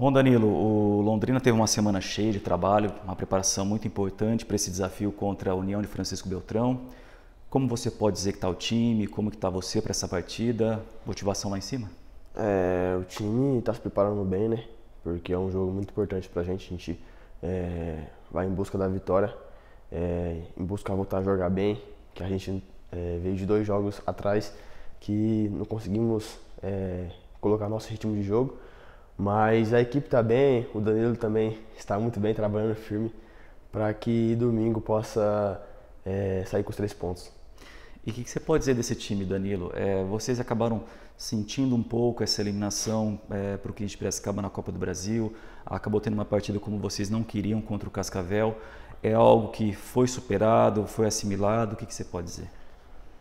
Bom, Danilo, o Londrina teve uma semana cheia de trabalho, uma preparação muito importante para esse desafio contra a União de Francisco Beltrão. Como você pode dizer que está o time? Como que está você para essa partida? Motivação lá em cima? É, o time está se preparando bem, né? Porque é um jogo muito importante para a gente. A gente é, vai em busca da vitória, é, em busca de voltar a jogar bem, que a gente é, veio de dois jogos atrás que não conseguimos é, colocar nosso ritmo de jogo mas a equipe está bem, o Danilo também está muito bem trabalhando firme para que domingo possa é, sair com os três pontos. E o que, que, você pode dizer desse time, Danilo? É, vocês acabaram sentindo um pouco essa eliminação é, para o Quinte Piracicaba na Copa do Brasil, acabou tendo uma partida como vocês não queriam contra o Cascavel. É algo que foi superado, foi assimilado? O que, que você pode dizer?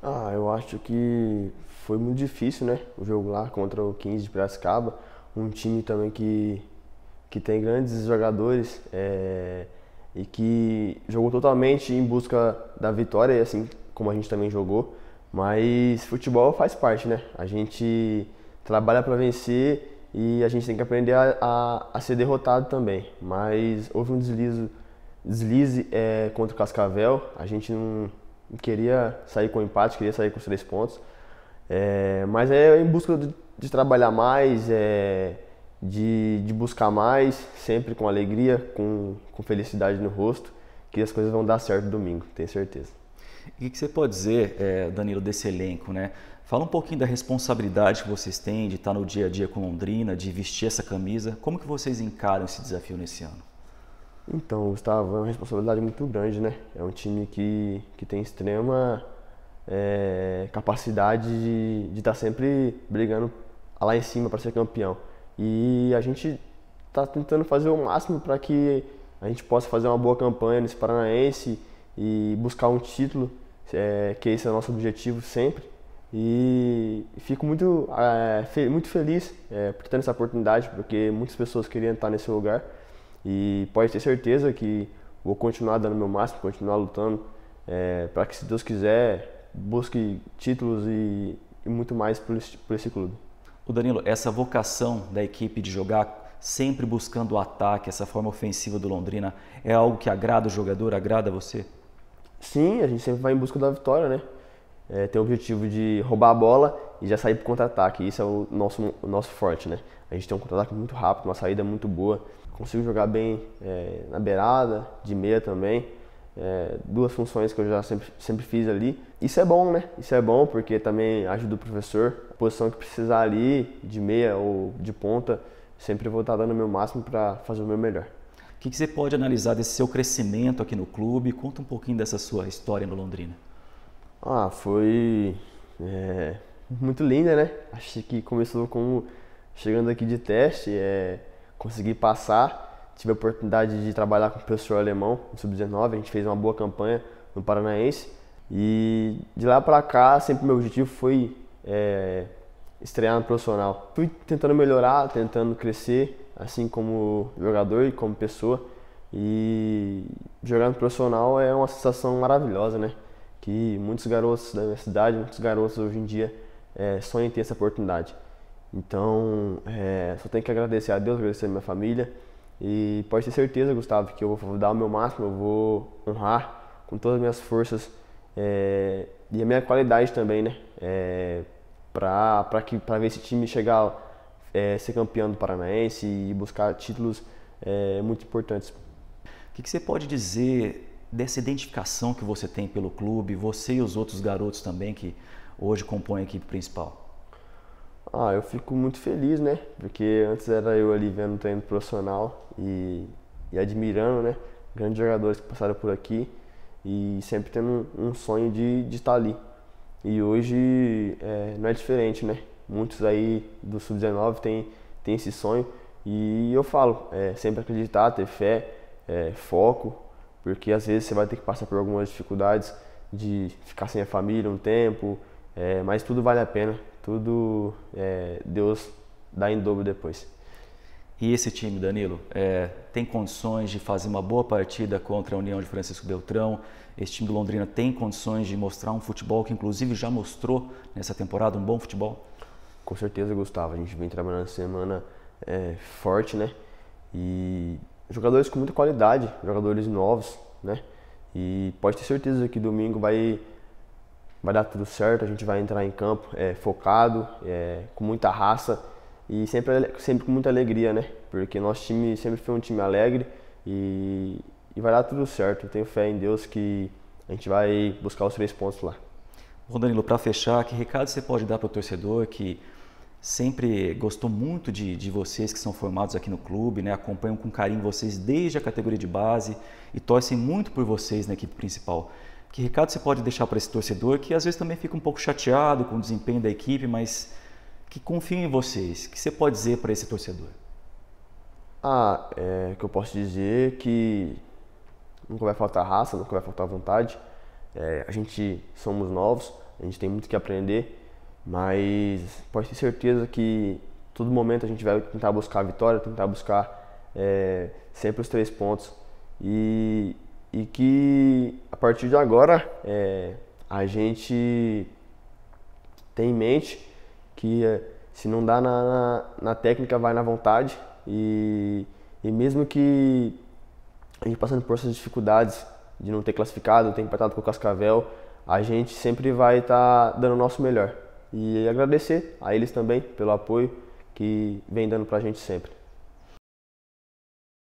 Ah, eu acho que foi muito difícil, né? O jogo lá contra o 15 de Piracicaba um time também que, que tem grandes jogadores é, e que jogou totalmente em busca da vitória, assim como a gente também jogou. Mas futebol faz parte, né? A gente trabalha para vencer e a gente tem que aprender a, a, a, ser derrotado também. Mas houve um deslizo, deslize é, contra o Cascavel. A gente não queria sair com empate, queria sair com os três pontos. É, mas é em busca de trabalhar mais, é, de, de buscar mais, sempre com alegria, com, com felicidade no rosto, que as coisas vão dar certo domingo, tenho certeza. o que você pode dizer, é, Danilo, desse elenco, né? Fala um pouquinho da responsabilidade que vocês têm de estar no dia a dia com Londrina, de vestir essa camisa. Como que vocês encaram esse desafio nesse ano? Então, Gustavo, é uma responsabilidade muito grande, né? É um time que, que tem extrema é, capacidade de, de estar sempre brigando lá em cima para ser campeão. E a gente está tentando fazer o máximo para que a gente possa fazer uma boa campanha nesse Paranaense e buscar um título, é, que esse é o nosso objetivo sempre. E fico muito, é, fe muito feliz é, por ter essa oportunidade, porque muitas pessoas queriam estar nesse lugar. E pode ter certeza que vou continuar dando meu máximo, continuar lutando, é, para que, se Deus quiser, busque títulos e, e muito mais por esse, por esse clube. O Danilo, essa vocação da equipe de jogar sempre buscando o ataque, essa forma ofensiva do Londrina, é algo que agrada o jogador, agrada você? Sim, a gente sempre vai em busca da vitória, né? É, tem o objetivo de roubar a bola e já sair para contra-ataque. Isso é o nosso, o nosso forte, né? A gente tem um contra-ataque muito rápido, uma saída muito boa. Consigo jogar bem é, na beirada, de meia também é, duas funções que eu já sempre, sempre fiz ali. Isso é bom, né? Isso é bom porque também ajuda o professor. A posição que precisar ali, de meia ou de ponta, sempre vou estar tá dando o meu máximo para fazer o meu melhor. O que, que, você pode analisar desse seu crescimento aqui no clube? Conta um pouquinho dessa sua história no Londrina. Ah, foi é, muito linda, né? Acho que começou como chegando aqui de teste, é, consegui passar tive a oportunidade de trabalhar com o professor alemão no Sub-19, a gente fez uma boa campanha no Paranaense. E de lá para cá, sempre meu objetivo foi é, estrear no profissional. Fui tentando melhorar, tentando crescer, assim como jogador e como pessoa. E jogar no profissional é uma sensação maravilhosa, né? Que muitos garotos da minha cidade, muitos garotos hoje em dia é, sonham ter essa oportunidade. Então, é, só tenho que agradecer a Deus, agradecer a minha família, e pode ter certeza, Gustavo, que eu vou dar o meu máximo, eu vou honrar com todas as minhas forças é, e a minha qualidade também, né? É, eh, para que para ver esse time chegar é, ser campeão do Paranaense e buscar títulos é, muito importantes. O que, que você pode dizer dessa identificação que você tem pelo clube, você e os outros garotos também que hoje compõem a equipe principal? Ah, eu fico muito feliz, né? Porque antes era eu ali vendo o treino profissional e, e admirando, né? Grandes jogadores que passaram por aqui e sempre tendo um, um sonho de, de estar ali. E hoje é, não é diferente, né? Muitos aí do Sub-19 tem, tem esse sonho e eu falo, é, sempre acreditar, ter fé, é, foco, porque às vezes você vai ter que passar por algumas dificuldades de ficar sem a família um tempo, é, mas tudo vale a pena tudo é, Deus dá em dobro depois. E esse time, Danilo, é, tem condições de fazer uma boa partida contra a União de Francisco Beltrão? Esse time do Londrina tem condições de mostrar um futebol que, inclusive, já mostrou nessa temporada um bom futebol? Com certeza, Gustavo. A gente vem trabalhando semana é, forte, né? E jogadores com muita qualidade, jogadores novos, né? E pode ter certeza que domingo vai vai dar tudo certo, a gente vai entrar em campo é, focado, é, com muita raça e sempre, sempre com muita alegria, né? Porque nosso time sempre foi um time alegre e, e vai dar tudo certo. Eu tenho fé em Deus que a gente vai buscar os três pontos lá. Bom, Danilo, para fechar, que recado você pode dar para o torcedor que sempre gostou muito de, de vocês que são formados aqui no clube, né? acompanham com carinho vocês desde a categoria de base e torcem muito por vocês na equipe principal? Que recado você pode deixar para esse torcedor que às vezes também fica um pouco chateado com o desempenho da equipe, mas que confia em vocês? O que você pode dizer para esse torcedor? Ah, é, que eu posso dizer é que nunca vai faltar raça, nunca vai faltar vontade. É, a gente somos novos, a gente tem muito que aprender, mas pode ter certeza que todo momento a gente vai tentar buscar a vitória, tentar buscar é, sempre os três pontos. E e que a partir de agora é, a gente tem em mente que é, se não dá na, na, na técnica, vai na vontade e, e mesmo que a gente passando por essas dificuldades de não ter classificado, ter empatado com o Cascavel, a gente sempre vai estar tá dando o nosso melhor. E agradecer a eles também pelo apoio que vem dando pra gente sempre.